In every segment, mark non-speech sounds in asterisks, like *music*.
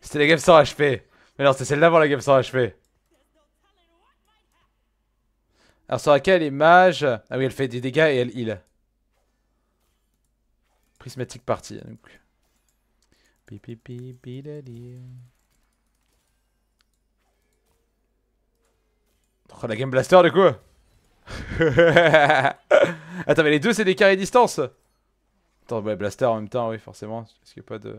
C'était la game sans HP. Mais non, c'est celle d'avant la game sans HP. Alors sur laquelle est mage... Ah oui, elle fait des dégâts et elle heal. Prismatique party, donc. Oh, la Game Blaster, du coup *laughs* Attends, mais les deux, c'est des carrés distance Attends, ouais Blaster en même temps, oui, forcément. Est-ce qu'il n'y a pas de...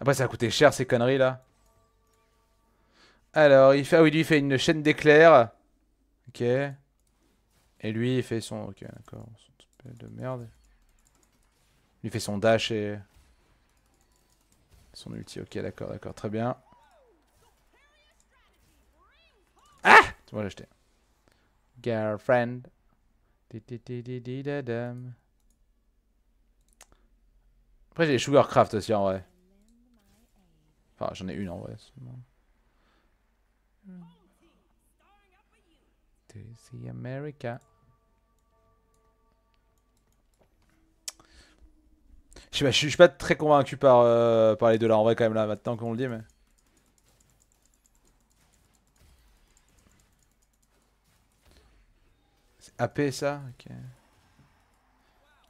Après, ça a coûté cher ces conneries là. Alors, il fait. Ah oui, lui, il fait une chaîne d'éclairs. Ok. Et lui, il fait son. Ok, d'accord. Son de merde. Il fait son dash et. Son ulti, ok, d'accord, d'accord, très bien. Ah C'est moi, j'ai acheté. Girlfriend. Après, j'ai Sugarcraft aussi en vrai. Enfin, j'en ai une en vrai. Hmm. To see America. Je sais je suis pas très convaincu par, euh, par les deux là, en vrai quand même là, maintenant qu'on le dit, mais... AP ça Ok.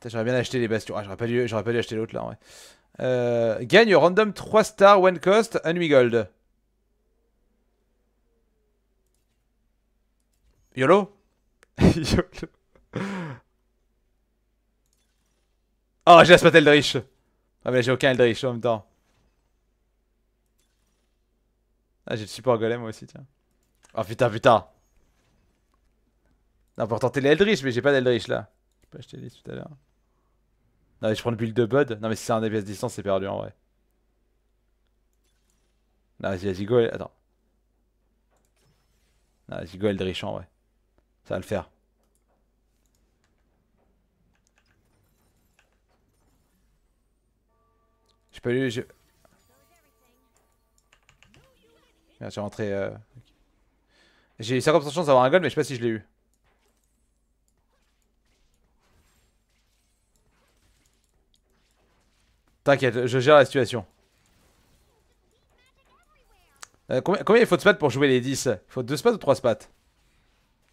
j'aurais bien acheté les bastions. Ah, j'aurais pas, pas dû acheter l'autre là, en vrai. Euh, gagne random 3 stars, one cost, Ennui Gold. YOLO *laughs* YOLO Oh, j'ai la spot Eldritch Ah, mais j'ai aucun Eldritch en même temps. Ah, j'ai le support golem moi aussi, tiens. Oh putain, putain Non, pour tenter les Eldritch, mais j'ai pas d'Eldritch là. J'ai pas acheté les tout à l'heure. Non, mais je prends le build de Bud. Non, mais si c'est un DPS distance, c'est perdu en vrai. Non, vas-y, Zigo, attends attends. Non, go Eldritch en vrai. Ça va le faire. J'ai pas eu. j'ai rentré. Euh... J'ai 50% de chance d'avoir un gold, mais je sais pas si je l'ai eu. T'inquiète, je gère la situation. Euh, combien, il faut de spats pour jouer les 10 Il faut 2 spats ou 3 spats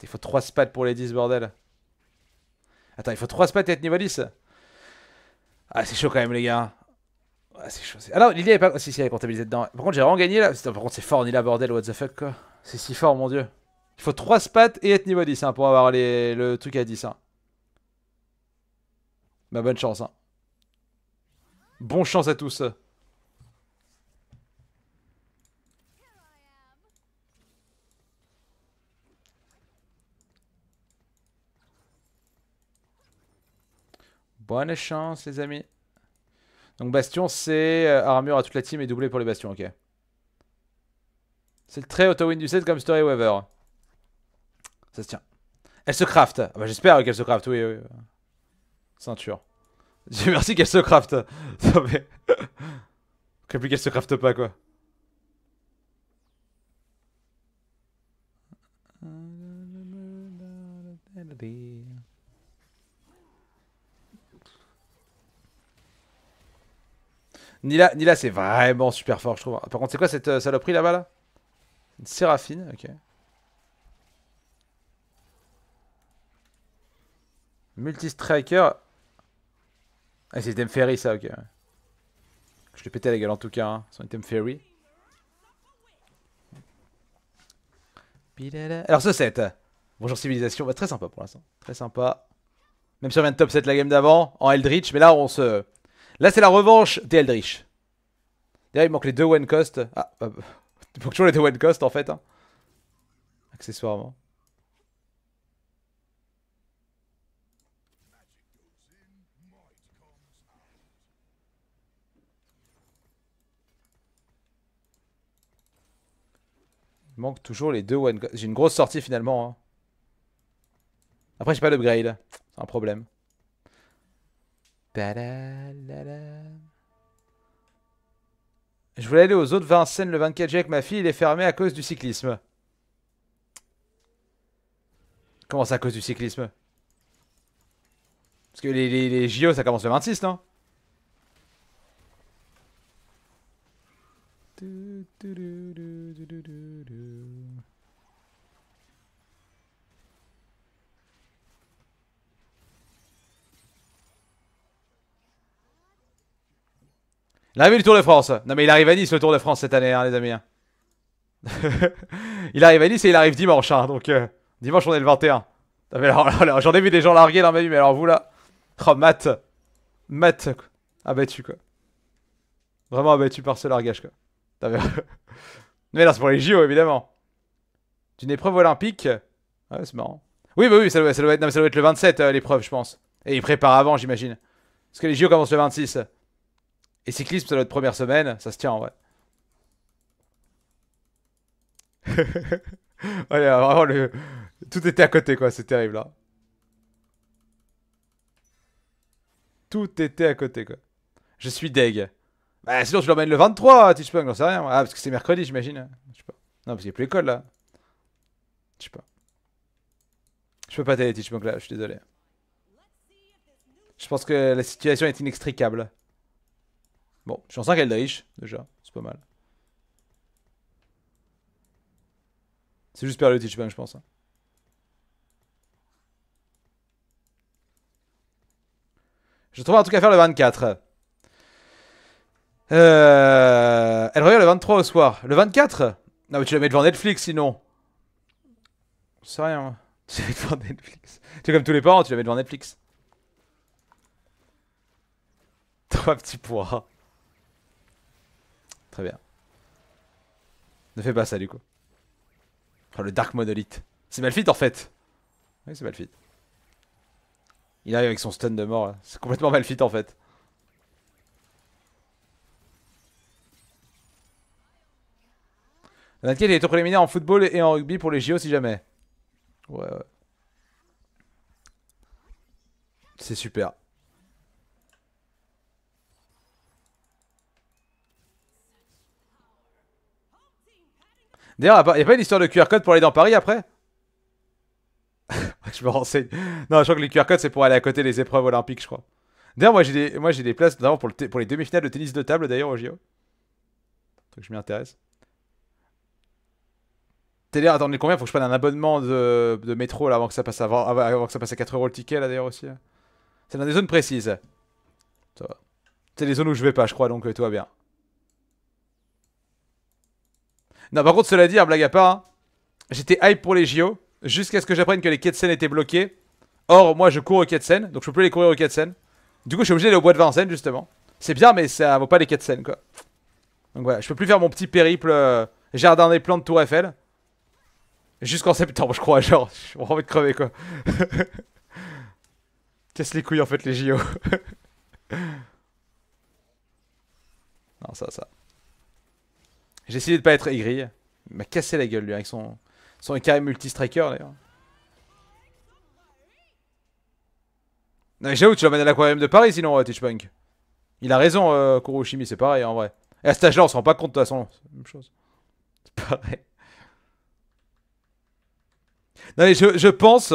Il faut 3 spats pour les 10, bordel. Attends, il faut 3 spats et être niveau 10 Ah, c'est chaud quand même, les gars. Ah, c'est chaud. Ah Alors, elle est pas. si, si, elle est comptabilisée dedans. Par contre, j'ai vraiment gagné là. Par contre, c'est fort, Nila, bordel, what the fuck, quoi. C'est si fort, mon dieu. Il faut 3 spats et être niveau 10 hein, pour avoir le truc à 10. Hein. Bah, bonne chance, hein. Bon chance à tous. Bonne chance les amis. Donc Bastion c'est euh, armure à toute la team et doublé pour les Bastions, ok. C'est le très auto-win du set comme Story Weaver. Ça se tient. Elle se craft. Ah bah, j'espère qu'elle se craft, oui, oui. Ceinture. *laughs* Dieu merci qu'elle se crafte Non *laughs* mais... *laughs* plus qu'elle se crafte pas quoi. Nila, là c'est vraiment super fort je trouve. Par contre c'est quoi cette euh, saloperie là-bas là, Une séraphine, ok. multi ah, c'est Item Fairy ça, ok. Je l'ai pété à la gueule en tout cas, hein. son Item Fairy. Alors ce set, Bonjour civilisation, bah, très sympa pour l'instant. Très sympa. Même si on vient de top 7 la game d'avant, en Eldritch, mais là on se... Là c'est la revanche des Eldritch. D'ailleurs il manque les deux one cost. Ah, euh, *laughs* il manque toujours les deux one cost en fait. Hein. Accessoirement. Il manque toujours les deux one... J'ai une grosse sortie finalement. Hein. Après, j'ai pas l'upgrade. C'est un problème. Je voulais aller aux autres Vincennes le 24 juillet avec ma fille. Il est fermé à cause du cyclisme. Comment ça à cause du cyclisme Parce que les, les, JO, ça commence le 26, non Il vu du Tour de France. Non mais il arrive à Nice le Tour de France cette année, hein, les amis. Hein. *laughs* il arrive à Nice et il arrive dimanche. Hein, donc euh, dimanche on est le 21. J'en ai vu des gens larguer dans ma vie, mais alors vous là. Oh Matt. Matt. Abattu quoi. Vraiment abattu par ce largage quoi. *laughs* mais là c'est pour les JO évidemment. D'une épreuve olympique. Ouais ah, c'est marrant. Oui bah oui ça doit, être, le 27 euh, l'épreuve je pense. Et il prépare avant j'imagine. Parce que les JO commencent le 26. Et cyclisme, c'est notre première semaine, ça se tient en vrai. *laughs* tout était à côté, quoi, c'est terrible, là. Hein. Tout était à côté, quoi. Je suis deg. Bah, sinon, je l'emmène le 23, Teachpunk, j'en sais rien. Ah, parce que c'est mercredi, j'imagine. Je sais pas. Non, parce qu'il n'y a plus l'école, là. Je sais pas. Je peux pas t'aider, Teachpunk, là, je suis désolé. Je pense que la situation est inextricable. Bon, je suis en 5 Eldritch, déjà, c'est pas mal. C'est juste perdre le teach je pense. Hein. Je trouve un truc à faire le 24. Euh... Elle regarde le 23 au soir. Le 24 Non, mais tu la mets devant Netflix sinon. C'est rien. *laughs* Tu la mets devant Netflix. Tu es comme tous les parents, tu la mets devant Netflix. *laughs* Trois petits pois. Très bien. Ne fais pas ça du coup. Oh, le Dark Monolith. C'est Malphite en fait. Oui, c'est Malphite. Il arrive avec son stun de mort. C'est complètement Malphite en fait. a est au préliminaire en football et en rugby pour les JO si jamais. Ouais, ouais. C'est super. D'ailleurs, il n'y a pas une histoire de QR code pour aller dans Paris après *laughs* Je me renseigne. Non, je crois que les QR codes, c'est pour aller à côté des épreuves olympiques, je crois. D'ailleurs, moi, j'ai des, moi, des places pour, les demi-finales de tennis de table, d'ailleurs, au JO. Truc, je m'y intéresse. Télé, attendez, combien Faut que je prenne un abonnement de, de métro là, avant, que ça passe à, avant, que ça passe à 4 euros le ticket, là, d'ailleurs, aussi. C'est dans des zones précises. C'est les zones où je vais pas, je crois, donc toi euh, tout va bien. Non, par contre, cela dit, hein, blague à part, hein, j'étais hype pour les JO jusqu'à ce que j'apprenne que les scène étaient bloqués. Or, moi, je cours aux scène, donc je peux plus les courir aux scène. Du coup, je suis obligé d'aller au bois de Vincennes, justement. C'est bien, mais ça vaut pas les scènes quoi. Donc voilà, je peux plus faire mon petit périple euh, jardin des plantes Tour Eiffel. Jusqu'en septembre, je crois, genre, j'ai envie de crever, quoi. *laughs* Casse les couilles, en fait, les JO. *laughs* non, ça, ça. J'ai essayé de pas être aigri. Il m'a cassé la gueule lui avec son, son carré multi-striker d'ailleurs. Non mais j'avoue, tu l'emmènes à l'aquarium de Paris sinon, euh, Titchpunk. Il a raison, euh, Kuroshimi, c'est pareil en vrai. Et à cet âge-là, on se rend pas compte de toute façon. C'est la même chose. C'est pareil. Non mais je, je, pense...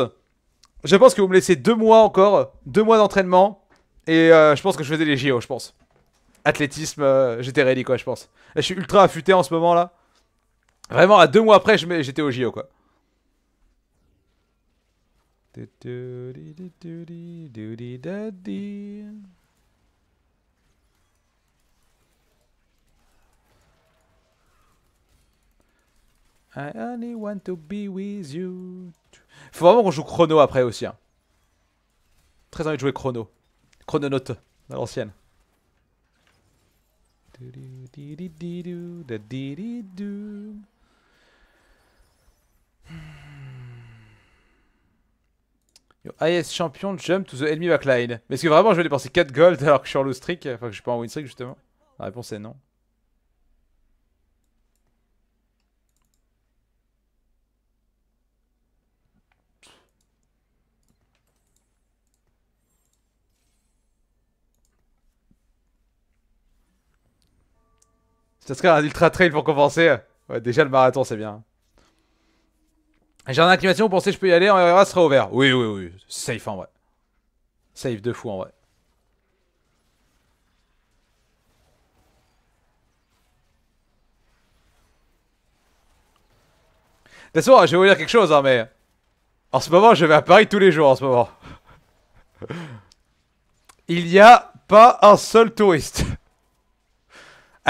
Je pense que vous me laissez deux mois encore, deux mois d'entraînement, et euh, je pense que je faisais les JO, je pense athlétisme, euh, j'étais ready quoi, je pense. je suis ultra affûté en ce moment là. Vraiment, à deux mois après, j'étais au JO quoi. I only want to be with you. Faut vraiment qu'on joue chrono après aussi. Hein. Très envie de jouer chrono. Chrononaute, à l'ancienne. *sighs* Yo, IS champion, jump to the enemy backline. Mais est-ce que vraiment je vais dépenser 4 gold alors que je suis en low streak Enfin que je suis pas en win streak justement La réponse est non. C'est ce un ultra trail pour commencer, Ouais, déjà le marathon, c'est bien. J'ai un d'inclination, vous pensez que je peux y aller On euh, verra, sera ouvert. Oui, oui, oui. Safe en vrai. Safe de fou en vrai. De toute façon, je vais vous dire quelque chose, hein, mais... En ce moment, je vais à Paris tous les jours, en ce moment. *laughs* Il n'y a pas un seul touriste.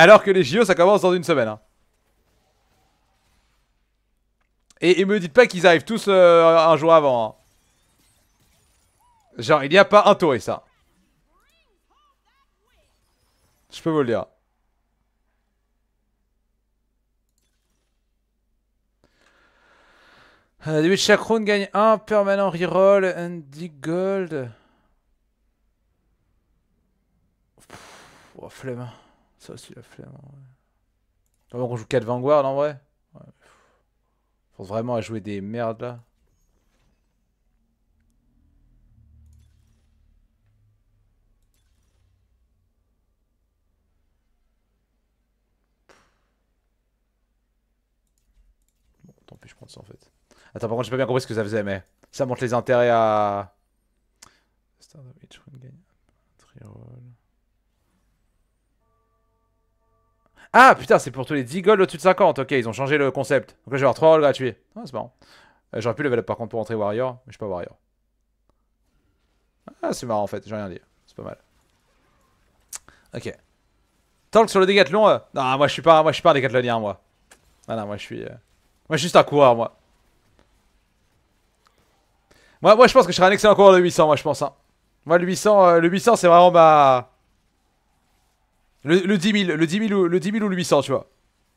Alors que les JO, ça commence dans une semaine. Hein. Et, et, me dites pas qu'ils arrivent tous euh, un jour avant. Hein. Genre, il n'y a pas un tour et hein. ça. Je peux vous le dire. Euh, début de chaque round gagne un permanent reroll, Andy Gold. oh, flemme. Ça aussi, la flemme. Donc, on joue 4 Vanguard en vrai ouais. Pense vraiment à jouer des merdes là. Bon, tant pis, je prends ça en fait. Attends, par contre, j'ai pas bien compris ce que ça faisait, mais ça montre les intérêts à. of Ah putain, c'est pour tous les 10 golds au-dessus de 50. Ok, ils ont changé le concept. Donc là, je vais avoir 3 rolls gratuits. Ah, c'est marrant. Euh, j'aurais pu level up par contre pour entrer Warrior, mais je suis pas Warrior. Ah, c'est marrant en fait, j'ai rien dit. C'est pas mal. Ok. Talk sur le décathlon. Euh. Non, moi je suis pas, moi je suis pas un décathlonien, moi. Non, non, moi je suis, euh, moi je suis juste un coureur, moi. Moi, moi je pense que je serai un excellent coureur de 800, moi je pense. Hein. Moi le 800, le 800 c'est vraiment ma, le, le 10 000, le 10 ou le, 10 000 ou 800, tu vois.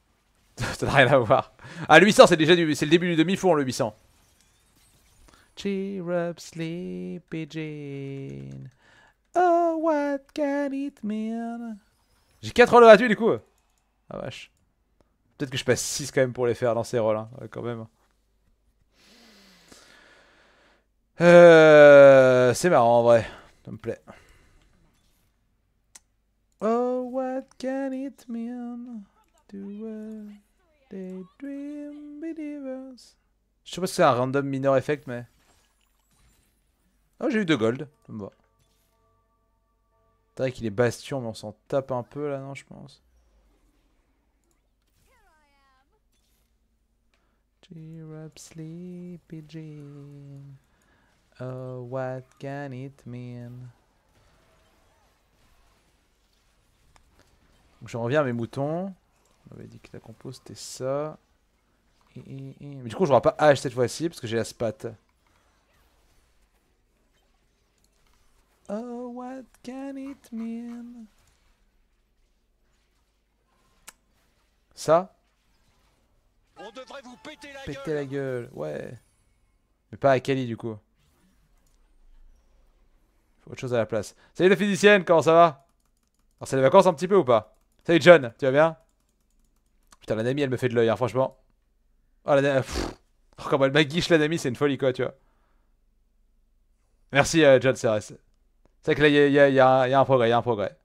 *laughs* Ça n'a rien à voir. Ah, le 800, c'est déjà du, le début du demi four le 800. Cheer up, sleepy Oh, what can it mean? J'ai 4 rôles gratuits, du coup. Ah, vache. Peut-être que je passe 6 quand même pour les faire dans ces rôles, là hein. quand même. Euh, c'est marrant, en vrai. Ça me plaît. Oh, what can it mean to a daydream believers? Je sais pas si c'est un random minor effect, mais. Oh, j'ai eu deux gold. Bon. C'est vrai qu'il est bastion, mais on s'en tape un peu là, non, je pense. Cheer sleepy Jean. Oh, what can it mean? Donc je reviens à mes moutons. On avait dit que la compo c'était ça. Mais du coup, j'aurai pas H cette fois-ci parce que j'ai la spat. Oh, what can it mean? Ça? On devrait vous péter la péter gueule. la gueule, ouais. Mais pas à Kelly, du coup. Faut autre chose à la place. Salut la physicienne, comment ça va Alors c'est les vacances un petit peu ou pas Salut John, tu vas bien Putain, la Nami, elle me fait de l'œil, hein, franchement. Oh, la Nami. Oh, comment elle m'aguiche, la Nami, c'est une folie, quoi, tu vois. Merci, euh, John Serres. C'est vrai que là, il y, a, un progrès, il y a un progrès.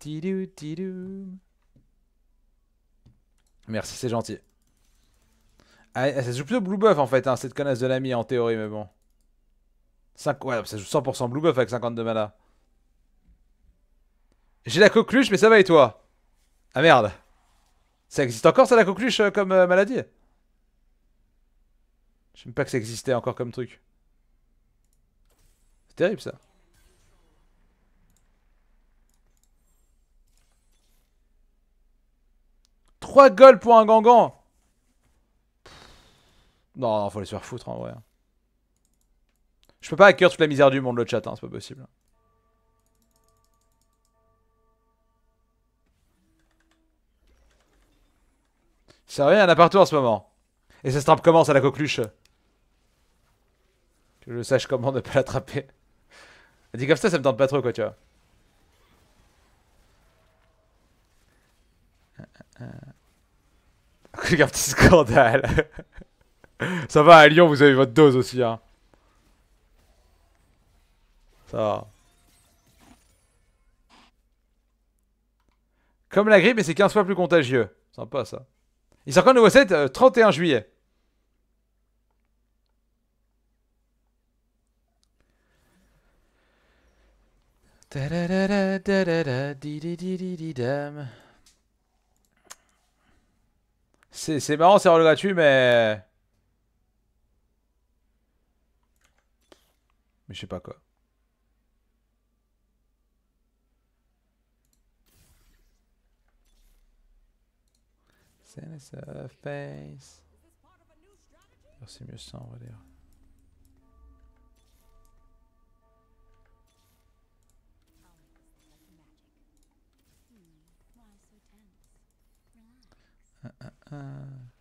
Tidou, tidou. Merci, c'est gentil. Ah, ça joue plutôt Blue Buff en fait, hein, cette connasse de Nami en théorie, mais bon. Ouais, ça joue 100% Blue Buff avec 52 mana. J'ai la coqueluche, mais ça va et toi Ah merde. Ça existe encore ça la coqueluche euh, comme euh, maladie J'aime pas que ça existait encore comme truc. C'est terrible ça. Trois goals pour un gangan non, faut les faire foutre en vrai. Hein. Je peux pas cœur toute la misère du monde le chat, hein, c'est pas possible. Sérieux, il y en a partout en ce moment. Et ça se trappe comment, ça, la coqueluche Que je sache comment ne pas l'attraper. Dis comme ça, ça me tente pas trop, quoi, tu vois. Regarde, *laughs* petit scandale. ça va, à Lyon, vous avez votre dose aussi, hein. Ça va. Comme la grippe, mais c'est 15 fois plus contagieux. Sympa, ça. Il sort quand nouveau 7 31 euh, juillet. C'est marrant, c'est gratuit, mais... Mais je sais pas quoi. Sinister face. Oh, c'est mieux ça, on va dire. Ah, ah, ah.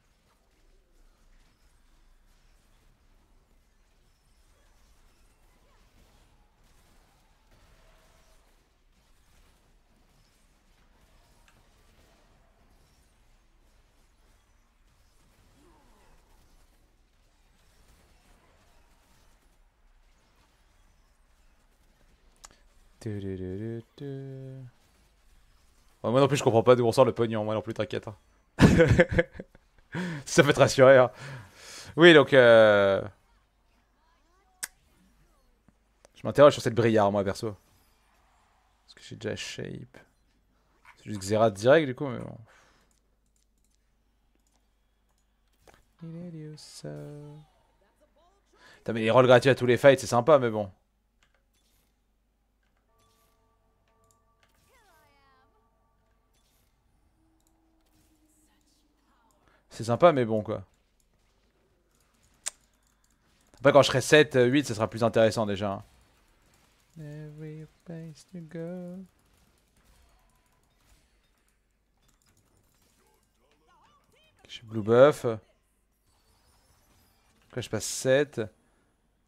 moi non plus, je comprends pas d'où on sort le pognon. Moi non plus, t'inquiète. Hein. *laughs* Ça peut te rassurer. Hein. Oui, donc. Euh... Je m'interroge sur cette brillard, moi, perso. Parce que j'ai déjà shape. C'est juste Xerath direct, du coup, mais bon. Euh. Putain, mais les rolls gratuits à tous les fights, c'est sympa, mais bon. C'est sympa, mais bon, quoi. Après, quand je serai 7, 8, euh, ça sera plus intéressant déjà. Je hein. suis blue buff. Après, je passe 7.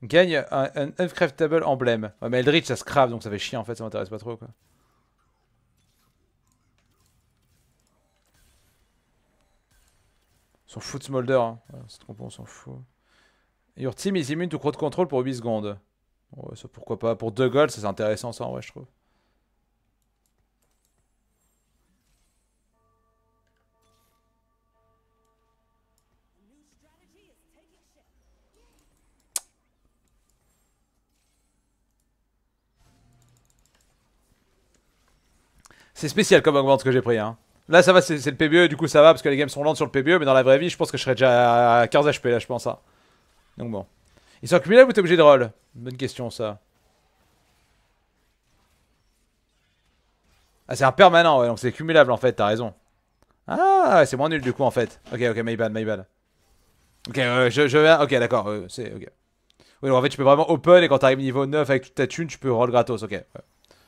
Gagne un, un uncraftable emblème. Ouais, mais Eldritch, ça se crave donc ça fait chier en fait, ça m'intéresse pas trop, quoi. s'en fout de Smolder. Hein. cette on s'en fout. Your team is immune to crowd control pour 8 secondes. pourquoi pas. Pour 2 goals, c'est intéressant ça en vrai, je trouve. C'est spécial comme augmente que j'ai pris. Hein. Là, ça va, c'est le PBE, du coup, ça va parce que les games sont lentes sur le PBE, mais dans la vraie vie, je pense que je serais déjà à 15 HP là, je pense. ça hein. Donc bon. Ils sont cumulables ou t'es obligé de roll Bonne question, ça. Ah, c'est un permanent, ouais, donc c'est cumulable en fait, t'as raison. Ah, c'est moins nul du coup en fait. Ok, ok, my bad, my bad. Ok, euh, je, je Ok, d'accord, euh, c'est. Ok. Oui, donc en fait, tu peux vraiment open et quand t'arrives niveau 9 avec toute ta thune, tu peux roll gratos, ok.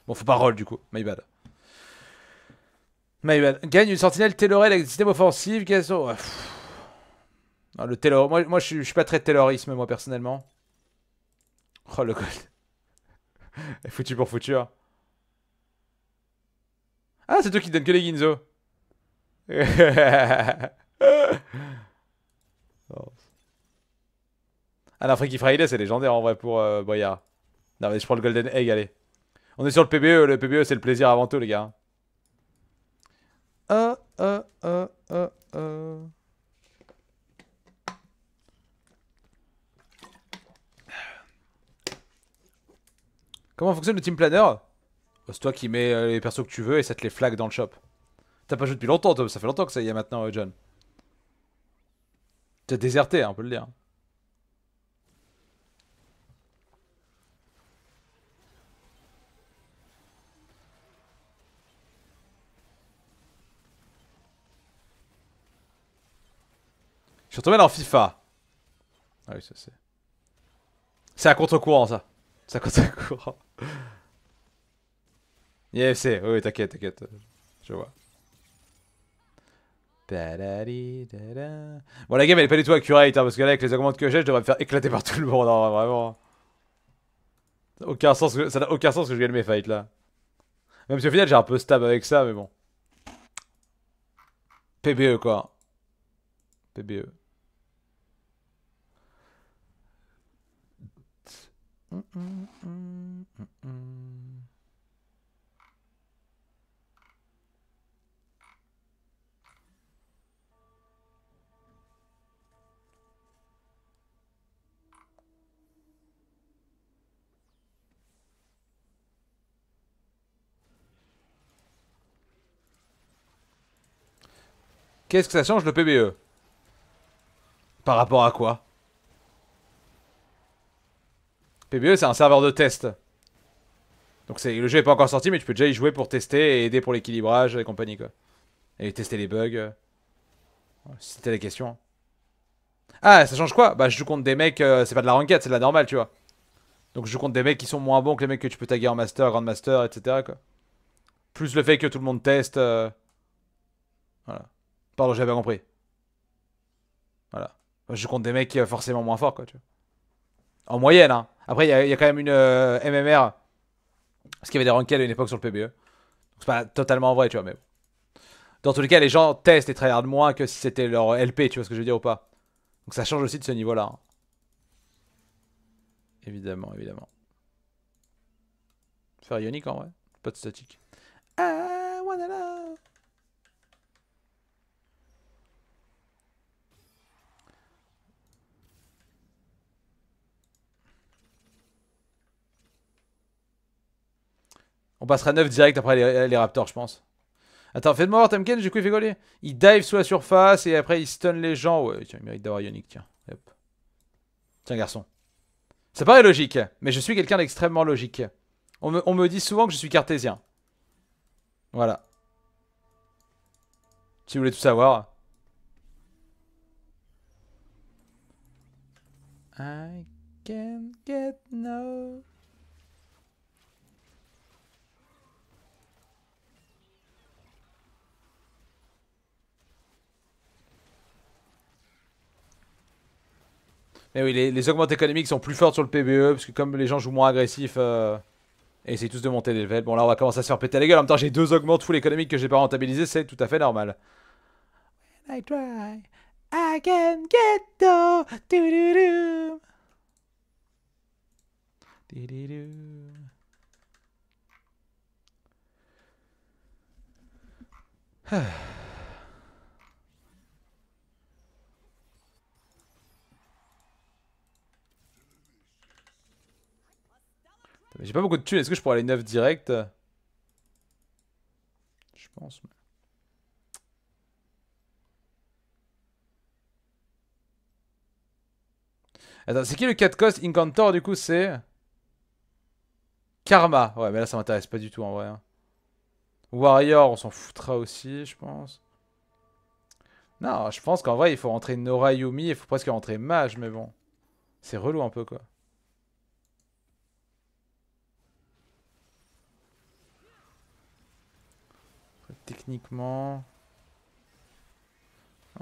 Bon, faut pas roll du coup, my bad gagne une sentinelle Taylorel avec des systèmes offensifs. Gazo. le Taylor. Moi, moi je, suis pas très Taylorisme, moi, personnellement. Oh, le gold. *laughs* foutu pour foutu. Hein. Ah, c'est toi qui donne que les Ginzo. *laughs* Oh. Ah non, Freaky Friday, c'est légendaire en vrai pour Boya. Euh, Boyard. Non, mais je prends le Golden Egg, allez. On est sur le PBE, le PBE c'est le plaisir avant tout, les gars. E, e, e, Comment fonctionne le team planner bah, C'est toi qui mets euh, les persos que tu veux et ça te les flag dans le shop. T'as pas joué depuis longtemps, toi. ça fait longtemps que ça y est maintenant, euh, John. T'as déserté, hein, on peut le dire. Je suis retombé dans FIFA. Ah oui, ça c'est. C'est à contre-courant ça. C'est un contre-courant. c'est. oui, t'inquiète, t'inquiète. Je vois. Bon, la game elle est pas du tout accurate hein, parce que là, avec les augmentes que j'ai, je devrais me faire éclater par tout le monde. Hein, vraiment. Ça n'a aucun, sens que... ça aucun sens que je gagne mes fights là. Même si au final, j'ai un peu stab avec ça, mais bon. PBE quoi. PBE. Qu'est-ce que ça change le PBE Par rapport à quoi PBE, c'est un serveur de test. Donc le jeu n'est pas encore sorti, mais tu peux déjà y jouer pour tester et aider pour l'équilibrage et compagnie, quoi. Et tester les bugs. c'était euh, la question. Ah, ça change quoi Bah, je joue contre des mecs, euh, c'est pas de la 4, c'est de la normale, tu vois. Donc je joue contre des mecs qui sont moins bons que les mecs que tu peux taguer en master, grand master, etc., Plus le fait que tout le monde teste. Euh, voilà. Pardon, j'avais pas compris. Voilà. Bah, je joue contre des mecs forcément moins forts, quoi, tu vois. En moyenne, hein. Après, il y, a quand même une euh, MMR. Parce qu'il y avait des ranked à une époque sur le PBE. Donc C'est pas totalement vrai, tu vois, mais. Dans tous les cas, les gens testent et tryhardent moins que si c'était leur LP, tu vois ce que je veux dire ou pas. Donc ça change aussi de ce niveau-là. Hein. Évidemment, évidemment. Faire ionique en vrai. Pas de statique. I wanna love. On passera 9 direct après les, Raptors, je pense. Attends, de moi voir Temken, du coup il fait coller. Il dive sous la surface et après il stun les gens. Ouais, tiens, il mérite d'avoir Yonic, tiens. Tiens, garçon. Ça paraît logique, mais je suis quelqu'un d'extrêmement logique. On me, on me dit souvent que je suis cartésien. Voilà. Si vous voulez tout savoir. I can't get no Mais oui, les, augmentes économiques sont plus fortes sur le PBE, parce que comme les gens jouent moins agressifs, euh, et essayent tous de monter les levels. Bon, là, on va commencer à se faire péter la gueule. En même temps, j'ai deux augmentes full économiques que j'ai pas rentabilisées, c'est tout à fait normal. I try, I get *sighs* *sighs* J'ai pas beaucoup de thunes, est-ce que je pourrais aller 9 direct Je pense. Attends, c'est qui le 4 cost Incantor du coup C'est. Karma. Ouais, mais là ça m'intéresse pas du tout en vrai. Hein. Warrior, on s'en foutra aussi, je pense. Non, je pense qu'en vrai il faut rentrer Nora il faut presque rentrer Mage, mais bon. C'est relou un peu quoi. Techniquement...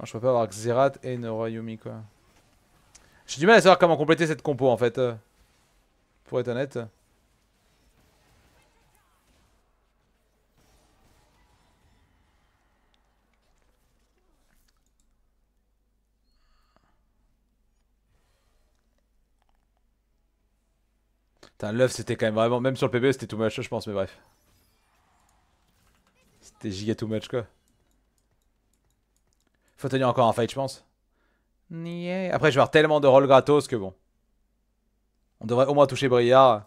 je peux pas avoir Xerath et Noroyumi quoi. J'ai du mal à savoir comment compléter cette compo en fait. Euh, pour être honnête. Putain, l'œuf c'était quand même vraiment, même sur le PB e, c'était tout moche je pense, mais bref. T'es giga too much, quoi. Faut tenir encore un fight, je pense. Yeah. Après, je vais avoir tellement de rolls gratos que bon. On devrait au moins toucher Briard.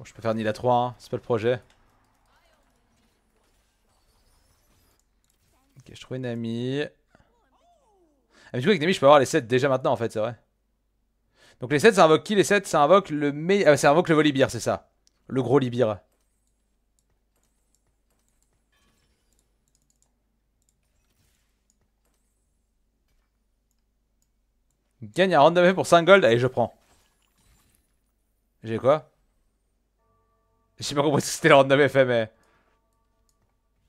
Bon, je peux faire ni la 3, hein. c'est pas le projet. Ok, je trouve une amie. Ah, mais du coup, avec Nami, je peux avoir les 7 déjà maintenant, en fait, c'est vrai. Donc les 7, ça invoque qui Les 7, ça invoque le meilleur... ah, ça invoque le volibir c'est ça. Le gros Libir. Gagne un random pour 5 gold, allez je prends. J'ai quoi j'ai pas compris ce que c'était le random effet, mais...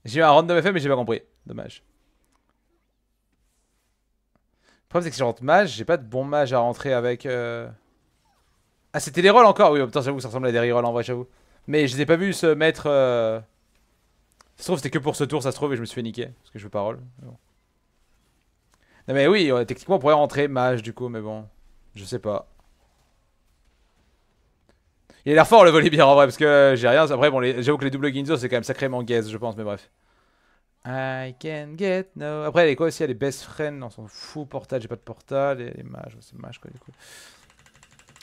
J'ai eu un random FM mais j'ai pas compris. Dommage. Le problème, c'est que si je rentre mage, j'ai pas de bon mage à rentrer avec... Euh... Ah, c'était les rolls encore Oui, putain, j'avoue, ça ressemble à des rerolls en vrai, j'avoue. Mais je les ai pas vu se mettre... Euh... Ça se trouve, c'était que pour ce tour, ça se trouve, et je me suis fait niquer. Parce que je veux pas roll. Non mais oui, techniquement, on pourrait rentrer mage, du coup, mais bon. Je sais pas. Il a l'air fort le bien en vrai, parce que euh, j'ai rien. Après, bon, les... j'avoue que les doubles Ginzo, c'est quand même sacrément gaze, je pense, mais bref. I can get no. Après, elle est quoi aussi Elle est best friend, on s'en fout. Portal, j'ai pas de portal. et les mages, c'est mage quoi, du coup.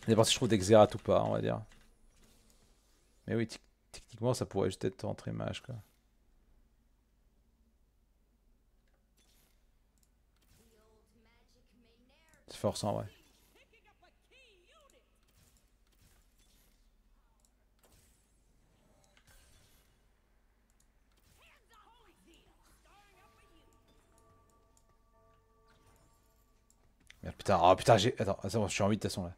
D'abord si je trouve d'Exerat ou pas, on va dire. Mais oui, techniquement, ça pourrait juste être entrée mage quoi. C'est force en vrai. putain, oh putain, j'ai. Attends, bon, je suis en 8 de toute façon là.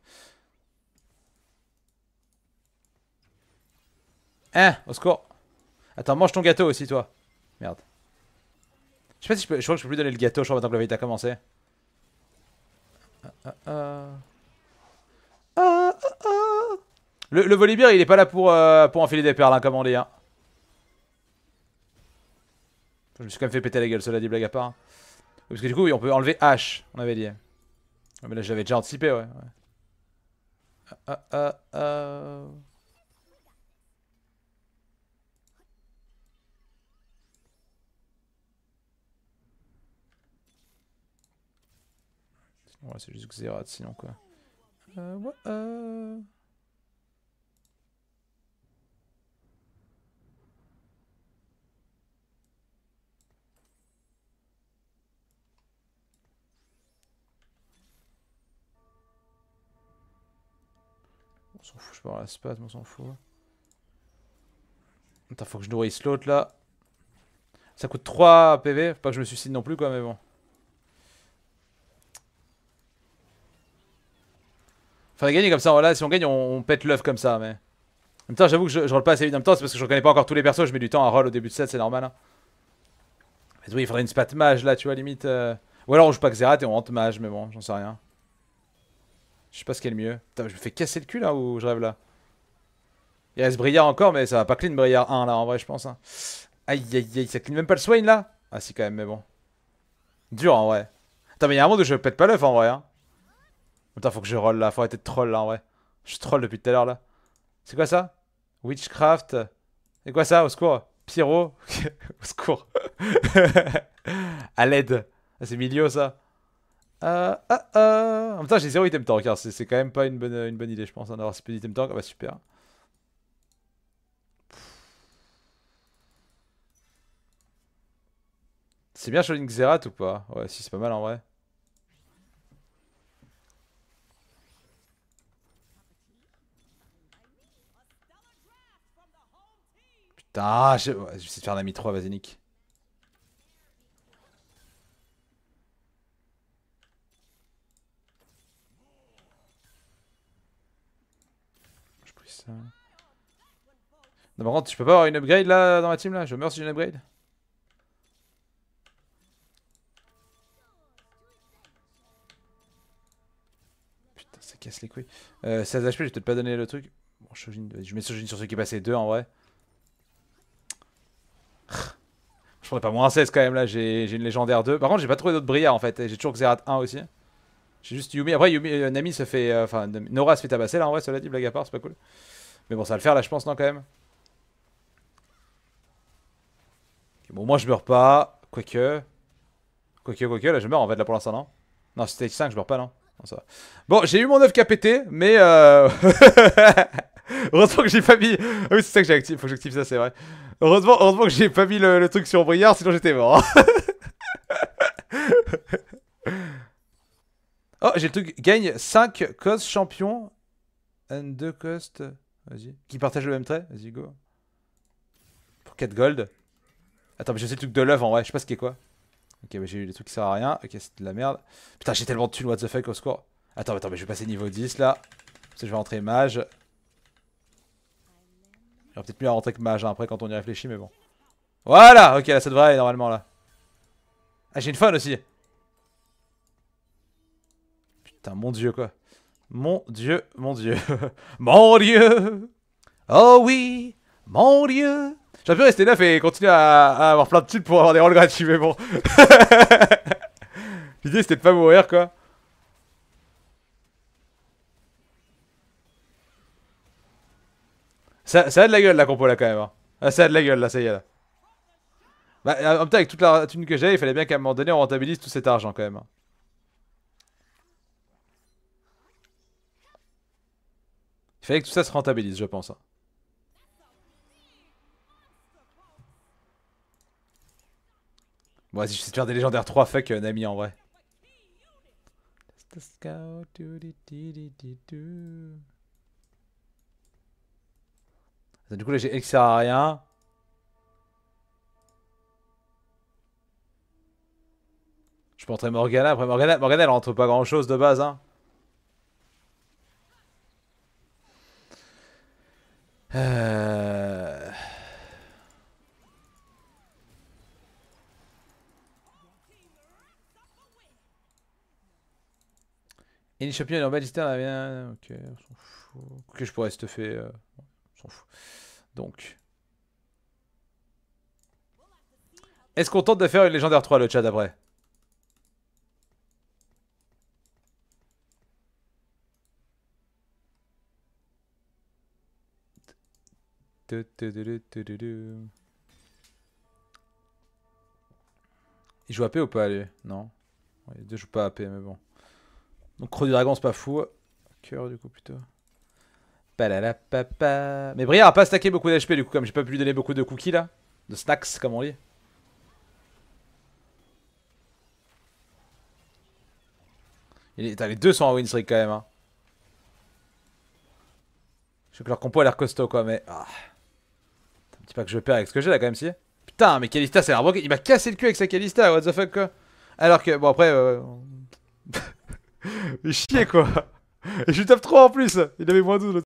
Hein, au secours. Attends, mange ton gâteau aussi, toi. Merde. Je sais pas si je peux. Je crois que je peux plus donner le gâteau, je crois maintenant que la vite a commencé. Ah, ah, ah. Le, le Volibear, il est pas là pour, euh, pour enfiler des perles, hein, comme on dit. Hein. Je me suis quand même fait péter la gueule, cela dit, blague à part. Hein. Parce que du coup, on peut enlever H, on avait dit. Ah, mais là, j'avais déjà anticipé, ouais. ouais. Ah, ah, ah, ah. Ouais, c'est juste Xerath sinon quoi. Euh, euh... On s'en fout, je parle avoir la spade, on s'en fout. Attends, faut que je nourrisse l'autre là. Ça coûte 3 PV, faut pas que je me suicide non plus quoi, mais bon. Faudrait gagner comme ça, voilà, si on gagne, on, pète l'œuf comme ça, mais... En même temps, j'avoue que je, je pas assez vite en même temps, c'est parce que je reconnais pas encore tous les persos, je mets du temps à roll au début de set, c'est normal. Hein. Mais oui, il faudrait une spat mage là, tu vois, limite... Euh. Ou alors on joue pas que et on rentre mage, mais bon, j'en sais rien. Je sais pas ce qui est le mieux. Putain, je me fais casser le cul là ou je rêve là Il reste Briard encore, mais ça va pas clean brillard 1 là en vrai, je pense. Hein. Aïe aïe aïe, ça clean même pas le Swain là Ah si, quand même, mais bon. Dur en vrai. Putain, mais a un monde où je pète pas l'œuf en vrai. Hein. Putain, faut que je roll là, faut arrêter de troll là en vrai. Je troll depuis tout à l'heure là. C'est quoi ça Witchcraft. C'est quoi ça Au secours Pyro *laughs* Au secours. *laughs* à l'aide. Ah, c'est milieu ça. Euh, ah, ah. En même temps, j'ai zéro item tank, hein. c'est quand même pas une bonne, idée, je pense, hein, d'avoir si peu d'item tank. Ah bah super. C'est bien Sholing Xerath ou pas Ouais, si, c'est pas mal en vrai. Putain, je je... essayer de faire un ami 3, vas-y, par contre, je peux pas avoir une upgrade là dans ma team là Je meurs si j'ai une upgrade Putain, ça casse les couilles. 16 euh, HP, j'ai peut-être pas donné le truc. Bon, je mets Shogin sur ceux qui passaient, 2 en vrai. Je prendrais pas moins 16 quand même là, j'ai une légendaire 2. Par contre, j'ai pas trouvé d'autres brillants en fait, j'ai toujours Xerath 1 aussi. J'ai juste Yumi. Après, Yumi, euh, Nami se fait. Euh, enfin, Nora se fait tabasser là en vrai, cela dit, blague à part, c'est pas cool. Mais bon, ça va le faire là, je pense, non, quand même bon, moi je meurs pas. Quoique. Quoique, quoique, là je meurs en fait là pour l'instant, non Non, c'était 5, je meurs pas, non, ça Bon, j'ai eu mon œuf qui pété, mais. Euh... *laughs* heureusement que j'ai pas mis. Ah oui, c'est ça que j'ai activé, faut que j'active ça, c'est vrai. Heureusement, heureusement que j'ai pas mis le, truc sur Briard, sinon j'étais mort. Hein. *laughs* oh, j'ai le truc. Gagne 5 cost champions. And 2 cost. Vas-y. Qui partagent le même trait Vas-y, go. Pour 4 gold. Attends, mais je sais le truc de l'œuf en vrai, je sais pas ce qui est quoi. Ok, mais j'ai eu des trucs qui servent à rien. Ok, c'est de la merde. Putain, j'ai tellement de thunes, what the fuck, au secours. Attends, attends, mais je vais passer niveau 10 là. Parce que je vais rentrer mage. J'aurais peut-être mieux à rentrer que mage hein, après quand on y réfléchit, mais bon. Voilà, ok, là ça devrait aller normalement là. Ah, j'ai une faune aussi. Putain, mon dieu quoi. Mon dieu, mon dieu. *laughs* mon dieu. Oh oui, mon dieu. J'aurais pu rester neuf et continuer à, avoir plein de tubes pour avoir des rôles gratuits, mais bon. *laughs* L'idée c'était de pas mourir quoi. Ça, a de la gueule la compo là quand même. Hein. Ah, ça a de la gueule là, ça y est là. Bah, euh, en même temps, avec toute la thune que j'ai, il fallait bien qu'à un moment donné on rentabilise tout cet argent quand même. Hein. Il fallait que tout ça se rentabilise, je pense. Hein. Moi vas je vais faire des légendaires 3, fuck euh, Nami en vrai. Du coup, là, j'ai X à rien. Je peux entrer Morgana. Après, Morgana, Morgana, elle rentre pas grand chose de base, hein. Euh... Et les champions et leur a bien. Ok, on je pourrais stuffer. Euh... On s'en fout. Donc. Est-ce qu'on tente de faire une légendaire 3 le chat après Il joue AP ou pas lui Non. Il joue pas AP mais bon. Donc Creux du Dragon, c'est pas fou. Cœur, du coup, plutôt. Palalapapa. Mais Briar a pas stacké beaucoup d'HP, du coup, comme j'ai pas pu lui donner beaucoup de cookies là. De snacks, comme on dit. est les deux sont en win streak quand même. Hein. Je sais que leur compo a l'air costaud quoi, mais. Ah. Un petit pas que je perds avec ce que j'ai là quand même si. Putain, mais Kalista, c'est l'air Il m'a cassé le cul avec sa Kalista, what the fuck Alors que, bon après. Euh, mais chier quoi. Et je lui tape 3 en plus. Il avait moins 12 l'autre.